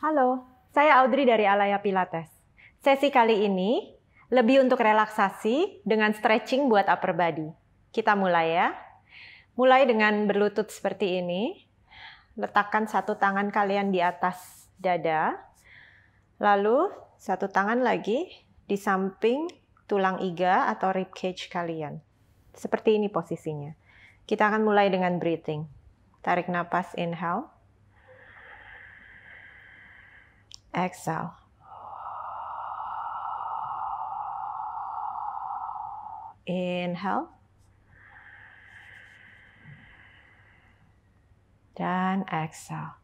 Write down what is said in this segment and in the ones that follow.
Halo, saya Audrey dari Alaya Pilates. Sesi kali ini lebih untuk relaksasi dengan stretching buat upper body. Kita mulai ya. Mulai dengan berlutut seperti ini. Letakkan satu tangan kalian di atas dada. Lalu satu tangan lagi di samping tulang iga atau rib cage kalian. Seperti ini posisinya. Kita akan mulai dengan breathing. Tarik nafas inhale. Exhale. Inhale. Dan exhale.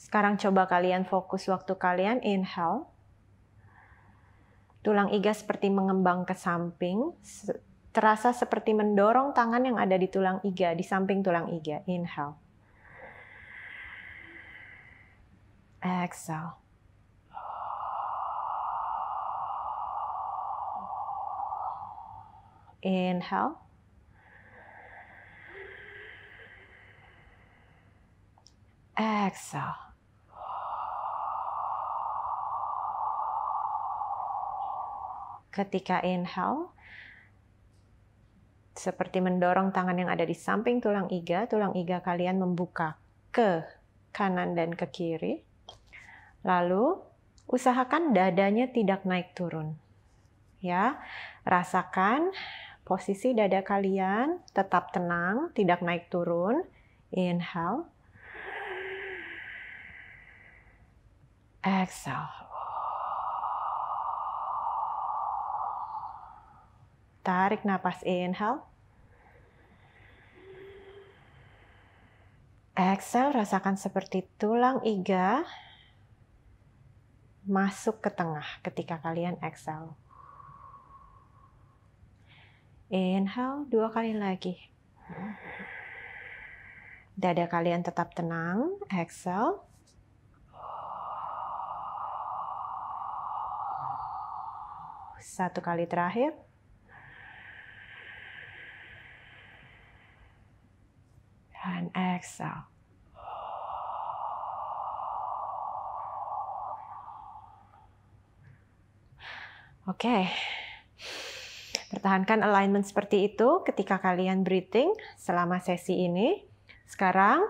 Sekarang coba kalian fokus waktu kalian inhale. Tulang iga seperti mengembang ke samping Terasa seperti mendorong tangan yang ada di tulang iga, di samping tulang iga. Inhale. Exhale. Inhale. Exhale. Ketika inhale, seperti mendorong tangan yang ada di samping tulang iga, tulang iga kalian membuka ke kanan dan ke kiri. Lalu usahakan dadanya tidak naik turun. Ya, rasakan posisi dada kalian tetap tenang, tidak naik turun. Inhale. Exhale. Tarik nafas inhale. Exhale, rasakan seperti tulang iga masuk ke tengah ketika kalian exhale. Inhale, dua kali lagi. Dada kalian tetap tenang. Exhale. Satu kali terakhir. exhale. Oke. Okay. Pertahankan alignment seperti itu ketika kalian breathing selama sesi ini. Sekarang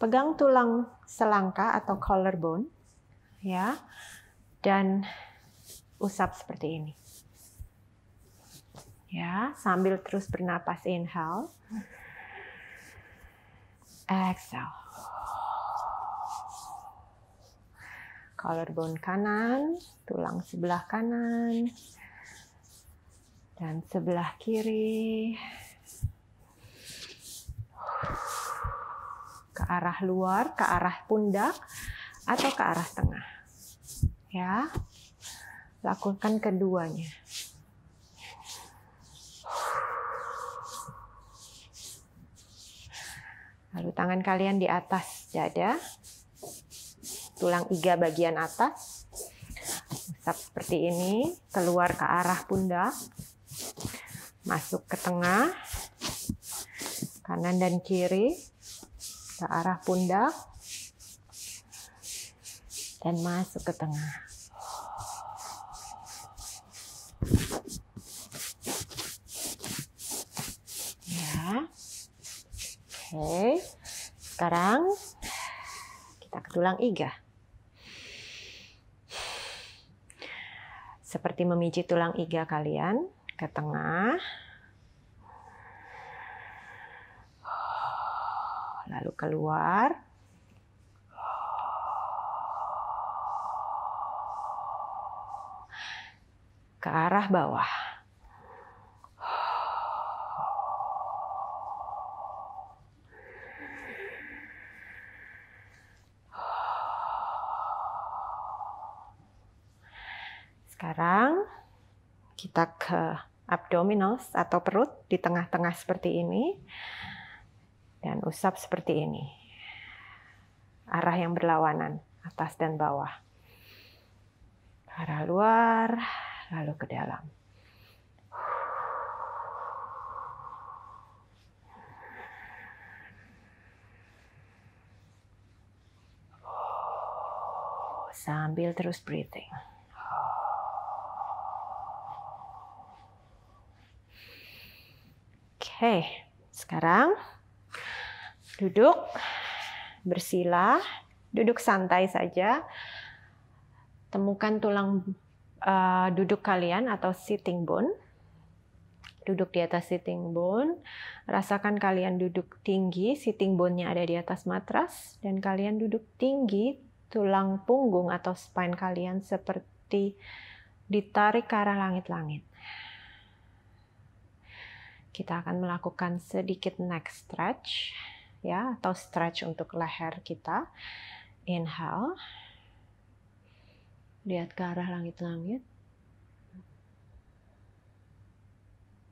pegang tulang selangka atau collarbone ya. Dan usap seperti ini. Ya, sambil terus bernapas inhale. Exhale. Collarbone kanan, tulang sebelah kanan, dan sebelah kiri. Ke arah luar, ke arah pundak, atau ke arah tengah. Ya, lakukan keduanya. Lalu tangan kalian di atas dada, tulang iga bagian atas, usap seperti ini, keluar ke arah pundak, masuk ke tengah, kanan dan kiri, ke arah pundak, dan masuk ke tengah. tulang iga. Seperti memijit tulang iga kalian ke tengah. Lalu keluar. Ke arah bawah. kita ke abdominals atau perut di tengah-tengah seperti ini dan usap seperti ini. Arah yang berlawanan, atas dan bawah. Arah luar, lalu ke dalam. Sambil terus breathing. Oke, sekarang duduk bersila, duduk santai saja. Temukan tulang uh, duduk kalian atau sitting bone. Duduk di atas sitting bone, rasakan kalian duduk tinggi, sitting bone-nya ada di atas matras dan kalian duduk tinggi, tulang punggung atau spine kalian seperti ditarik ke arah langit-langit. Kita akan melakukan sedikit neck stretch ya atau stretch untuk leher kita. Inhale. Lihat ke arah langit-langit.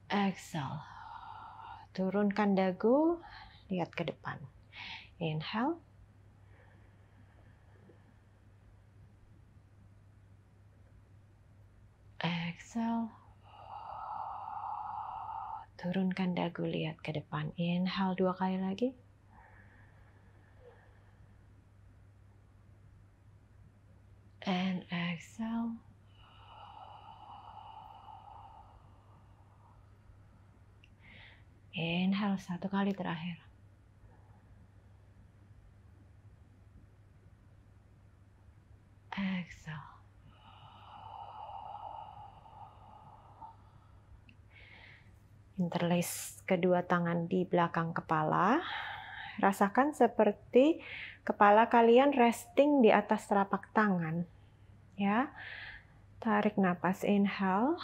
Exhale. Turunkan dagu, lihat ke depan. Inhale. Exhale. Turunkan dagu, lihat ke depan. Inhale dua kali lagi. And exhale. Inhale satu kali terakhir. Exhale. interlace kedua tangan di belakang kepala. Rasakan seperti kepala kalian resting di atas telapak tangan. Ya. Tarik napas inhale,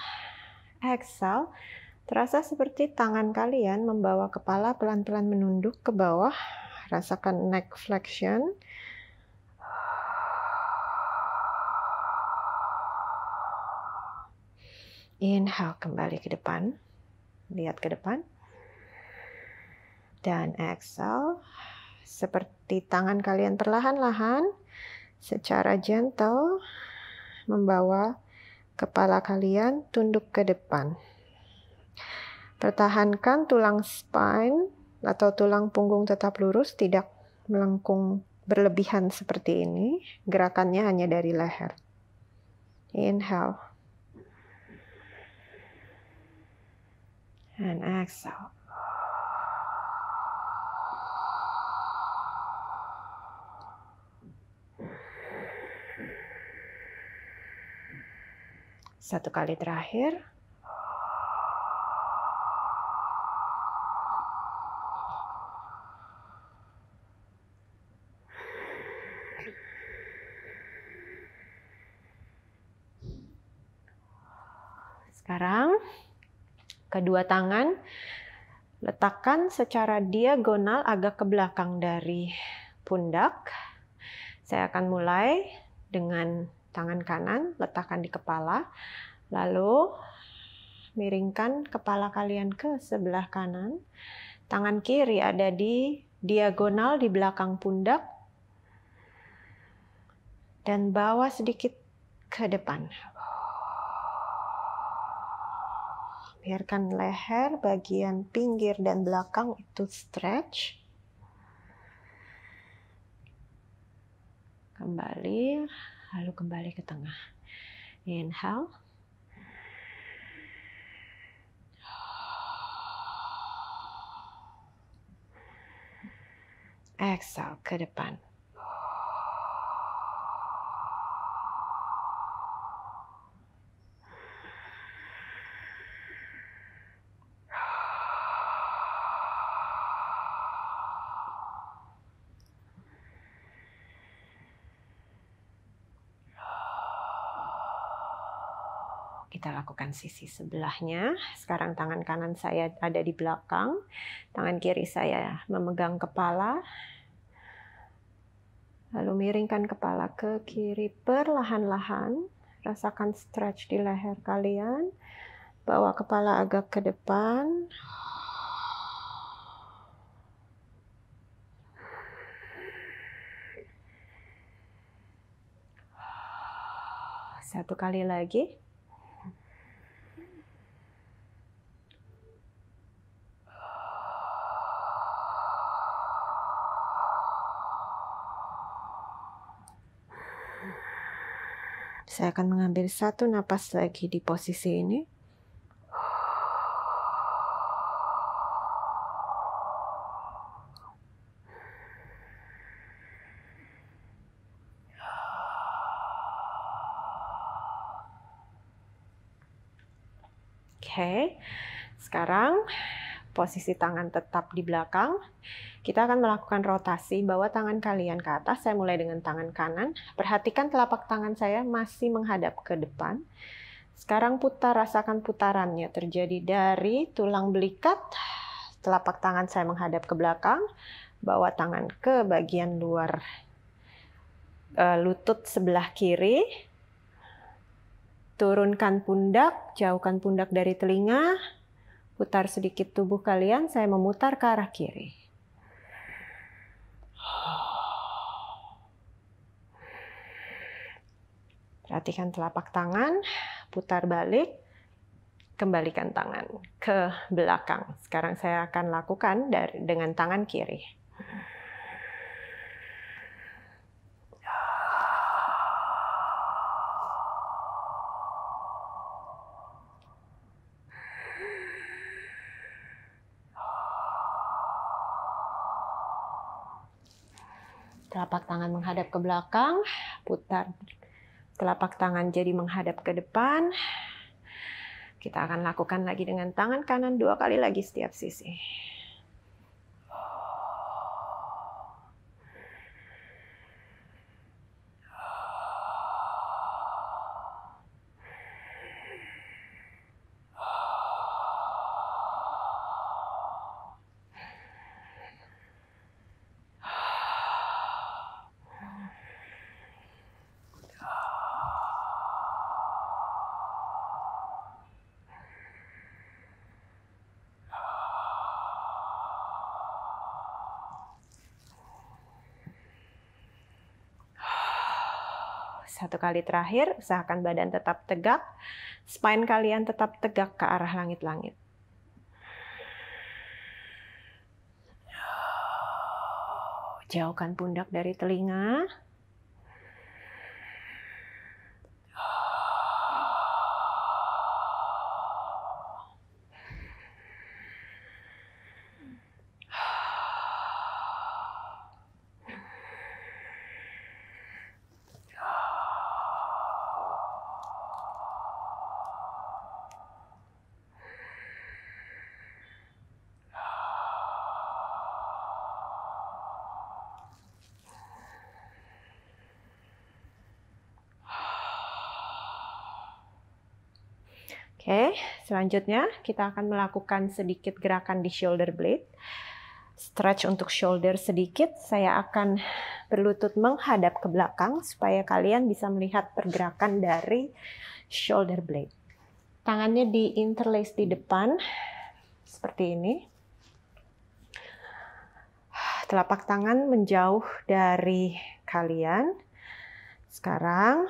exhale. Terasa seperti tangan kalian membawa kepala pelan-pelan menunduk ke bawah. Rasakan neck flexion. Inhale kembali ke depan lihat ke depan dan exhale seperti tangan kalian perlahan-lahan secara gentle membawa kepala kalian tunduk ke depan. Pertahankan tulang spine atau tulang punggung tetap lurus, tidak melengkung berlebihan seperti ini. Gerakannya hanya dari leher. Inhale. and exhale. Satu kali terakhir. Sekarang Kedua tangan letakkan secara diagonal agak ke belakang dari pundak. Saya akan mulai dengan tangan kanan, letakkan di kepala. Lalu miringkan kepala kalian ke sebelah kanan. Tangan kiri ada di diagonal di belakang pundak. Dan bawa sedikit ke depan. Biarkan leher, bagian pinggir dan belakang itu stretch. Kembali, lalu kembali ke tengah. Inhale. Exhale ke depan. lakukan sisi sebelahnya. Sekarang tangan kanan saya ada di belakang, tangan kiri saya memegang kepala. Lalu miringkan kepala ke kiri perlahan-lahan. Rasakan stretch di leher kalian. Bawa kepala agak ke depan. Satu kali lagi. Saya akan mengambil satu napas lagi di posisi ini. Oke, okay. sekarang posisi tangan tetap di belakang. Kita akan melakukan rotasi, bawa tangan kalian ke atas. Saya mulai dengan tangan kanan. Perhatikan telapak tangan saya masih menghadap ke depan. Sekarang putar, rasakan putarannya terjadi dari tulang belikat, telapak tangan saya menghadap ke belakang, bawa tangan ke bagian luar eh, lutut sebelah kiri, turunkan pundak, jauhkan pundak dari telinga, Putar sedikit tubuh kalian, saya memutar ke arah kiri. Perhatikan telapak tangan, putar balik, kembalikan tangan ke belakang. Sekarang saya akan lakukan dengan tangan kiri. belakang, putar telapak tangan jadi menghadap ke depan. Kita akan lakukan lagi dengan tangan kanan dua kali lagi setiap sisi. Satu kali terakhir, usahakan badan tetap tegak, spine kalian tetap tegak ke arah langit-langit. Jauhkan pundak dari telinga, Oke, selanjutnya kita akan melakukan sedikit gerakan di shoulder blade. Stretch untuk shoulder sedikit, saya akan berlutut menghadap ke belakang supaya kalian bisa melihat pergerakan dari shoulder blade. Tangannya di interlace di depan, seperti ini. Telapak tangan menjauh dari kalian. Sekarang,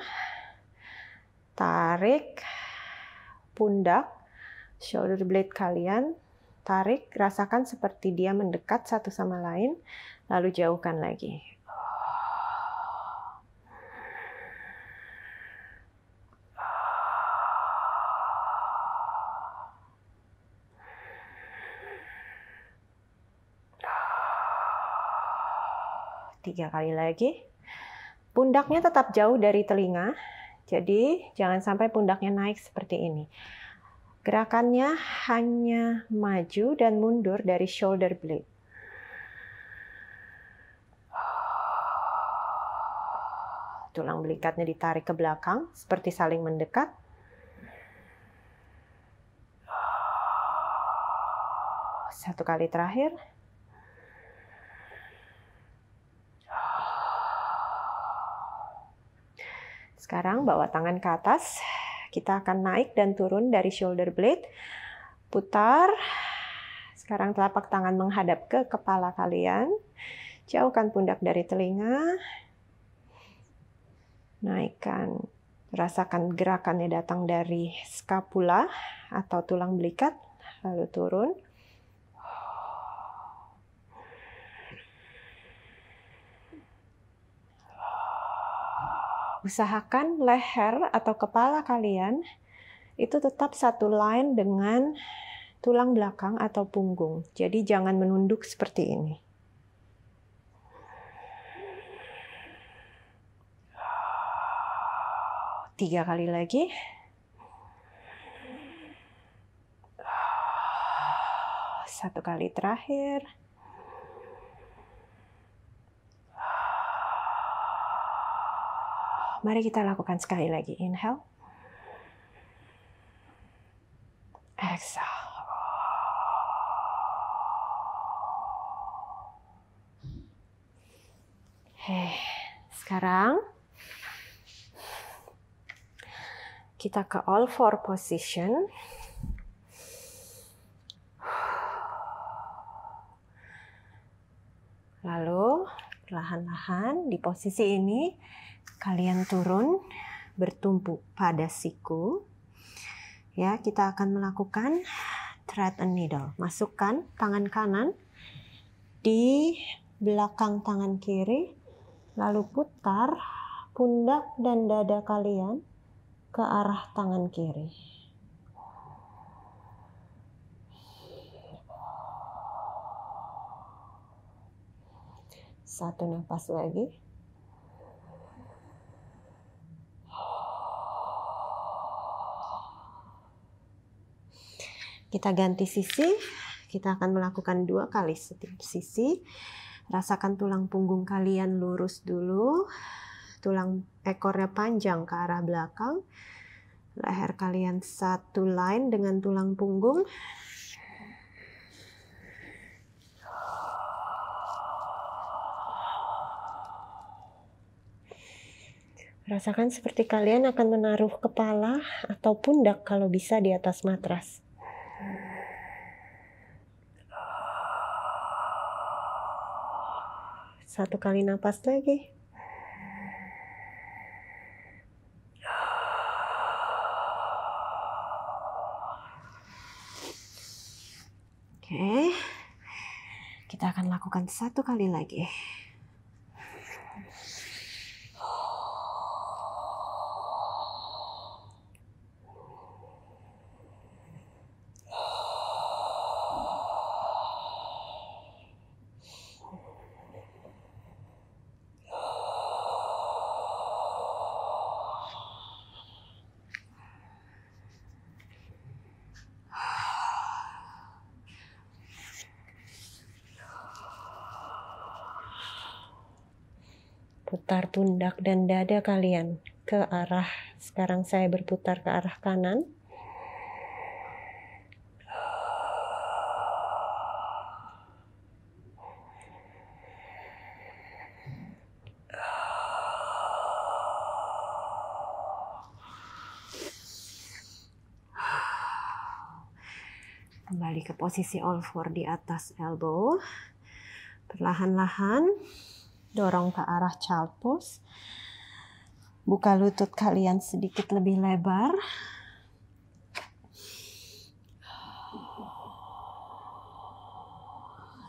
tarik pundak, shoulder blade kalian, tarik, rasakan seperti dia mendekat satu sama lain, lalu jauhkan lagi. Tiga kali lagi. Pundaknya tetap jauh dari telinga, jadi jangan sampai pundaknya naik seperti ini. Gerakannya hanya maju dan mundur dari shoulder blade. Tulang belikatnya ditarik ke belakang seperti saling mendekat. Satu kali terakhir. Sekarang bawa tangan ke atas. Kita akan naik dan turun dari shoulder blade. Putar. Sekarang telapak tangan menghadap ke kepala kalian. Jauhkan pundak dari telinga. Naikkan. Rasakan gerakannya datang dari skapula atau tulang belikat. Lalu turun. usahakan leher atau kepala kalian itu tetap satu line dengan tulang belakang atau punggung. Jadi jangan menunduk seperti ini. Tiga kali lagi. Satu kali terakhir. Mari kita lakukan sekali lagi. Inhale. Exhale. Hey, eh, sekarang kita ke all four position. Lalu perlahan-lahan di posisi ini Kalian turun bertumpu pada siku. Ya, kita akan melakukan thread and needle. Masukkan tangan kanan di belakang tangan kiri, lalu putar pundak dan dada kalian ke arah tangan kiri. Satu nafas lagi. Kita ganti sisi, kita akan melakukan dua kali setiap sisi. Rasakan tulang punggung kalian lurus dulu, tulang ekornya panjang ke arah belakang. Leher kalian satu line dengan tulang punggung. Rasakan seperti kalian akan menaruh kepala ataupun pundak kalau bisa di atas matras. Satu kali napas lagi. Oke. Kita akan lakukan satu kali lagi. putar pundak dan dada kalian ke arah sekarang saya berputar ke arah kanan. Kembali ke posisi all four di atas elbow. Perlahan-lahan dorong ke arah pose. Buka lutut kalian sedikit lebih lebar.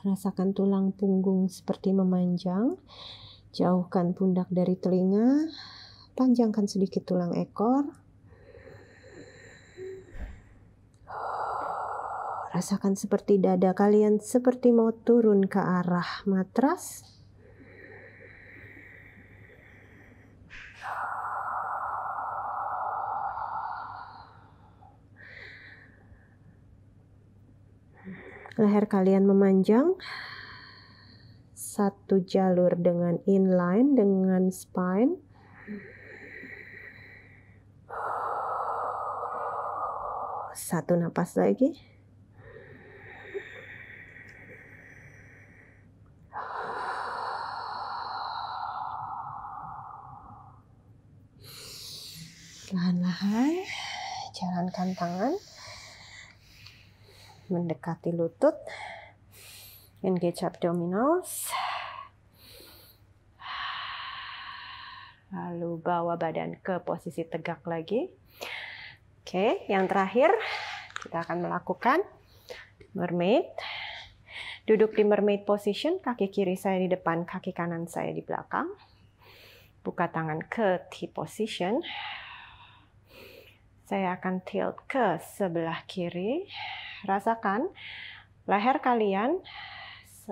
Rasakan tulang punggung seperti memanjang. Jauhkan pundak dari telinga. Panjangkan sedikit tulang ekor. Rasakan seperti dada kalian seperti mau turun ke arah matras. leher kalian memanjang satu jalur dengan inline dengan spine satu napas lagi lahan-lahan jalankan tangan mendekati lutut engage abdominals lalu bawa badan ke posisi tegak lagi oke yang terakhir kita akan melakukan mermaid duduk di mermaid position kaki kiri saya di depan kaki kanan saya di belakang buka tangan ke T position saya akan tilt ke sebelah kiri Rasakan leher kalian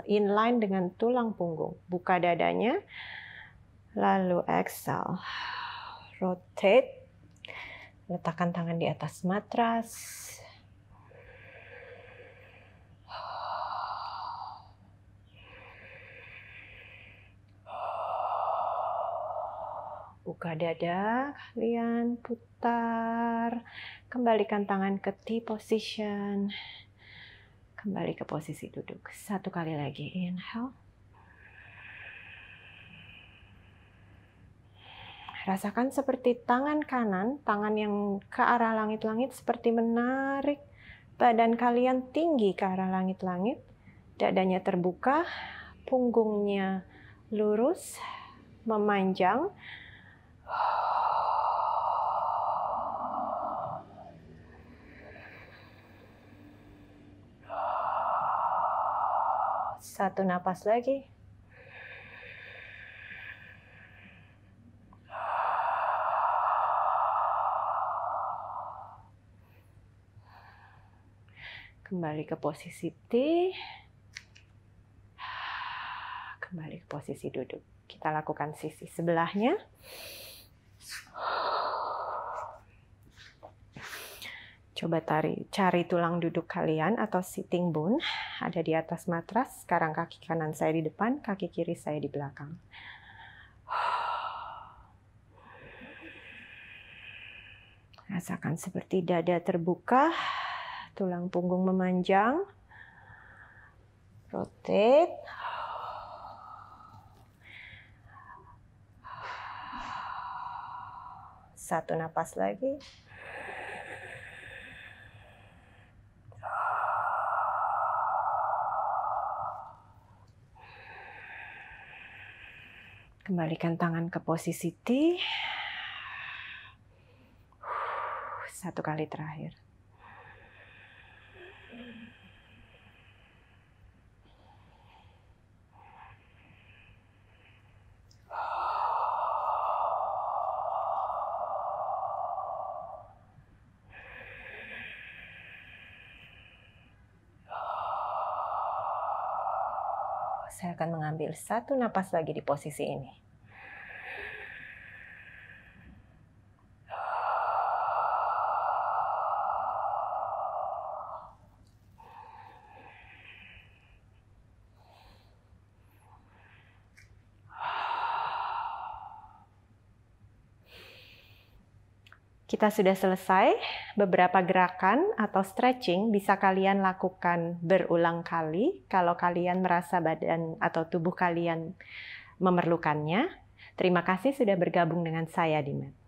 inline dengan tulang punggung. Buka dadanya, lalu exhale. Rotate, letakkan tangan di atas matras, Buka dada, kalian putar. Kembalikan tangan ke T position. Kembali ke posisi duduk. Satu kali lagi. Inhale. Rasakan seperti tangan kanan, tangan yang ke arah langit-langit seperti menarik badan kalian tinggi ke arah langit-langit, dadanya terbuka, punggungnya lurus, memanjang, satu napas lagi. Kembali ke posisi T. Kembali ke posisi duduk. Kita lakukan sisi sebelahnya. Coba tarik, cari tulang duduk kalian atau sitting bone ada di atas matras. Sekarang kaki kanan saya di depan, kaki kiri saya di belakang. Rasakan seperti dada terbuka, tulang punggung memanjang. Rotate. Satu napas lagi. Kembalikan tangan ke posisi T. Satu kali terakhir. ambil satu napas lagi di posisi ini. kita sudah selesai. Beberapa gerakan atau stretching bisa kalian lakukan berulang kali kalau kalian merasa badan atau tubuh kalian memerlukannya. Terima kasih sudah bergabung dengan saya, Dimet.